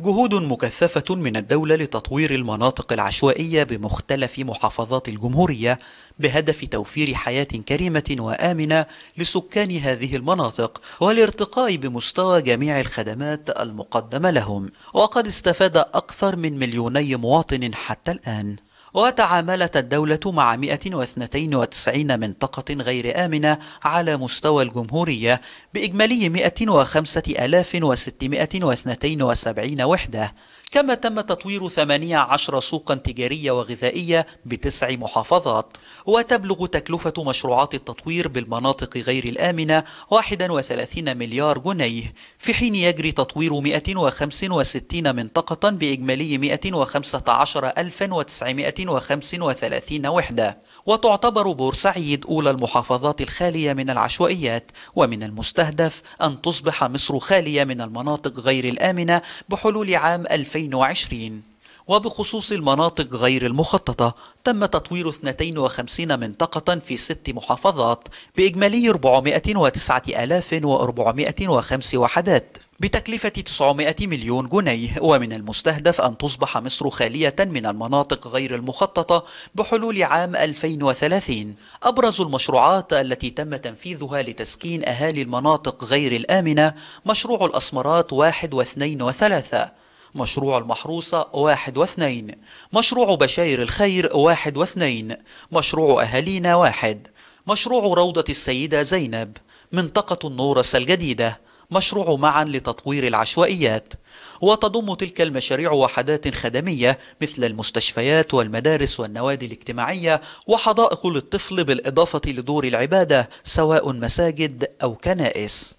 جهود مكثفة من الدولة لتطوير المناطق العشوائية بمختلف محافظات الجمهورية بهدف توفير حياة كريمة وآمنة لسكان هذه المناطق والارتقاء بمستوى جميع الخدمات المقدمة لهم وقد استفاد أكثر من مليوني مواطن حتى الآن وتعاملت الدولة مع 192 منطقة غير آمنة على مستوى الجمهورية بإجمالي 105672 وحدة كما تم تطوير 18 سوقا تجارية وغذائية بتسع محافظات وتبلغ تكلفة مشروعات التطوير بالمناطق غير الآمنة 31 مليار جنيه في حين يجري تطوير 165 منطقة بإجمالي 115900 135 وحدة وتعتبر بورسعيد أولى المحافظات الخالية من العشوائيات ومن المستهدف أن تصبح مصر خالية من المناطق غير الآمنة بحلول عام 2020 وبخصوص المناطق غير المخططة تم تطوير 52 منطقة في ست محافظات بإجمالي 409,405 وحدات بتكلفة 900 مليون جنيه ومن المستهدف أن تصبح مصر خالية من المناطق غير المخططة بحلول عام 2030 أبرز المشروعات التي تم تنفيذها لتسكين أهالي المناطق غير الآمنة مشروع الأسمرات 1 و 2 و 3 مشروع المحروسة 1 و 2 مشروع بشاير الخير 1 و 2 مشروع أهالينا 1 مشروع روضة السيدة زينب منطقة النورس الجديده مشروع معا لتطوير العشوائيات وتضم تلك المشاريع وحدات خدمية مثل المستشفيات والمدارس والنوادي الاجتماعية وحدائق للطفل بالإضافة لدور العبادة سواء مساجد أو كنائس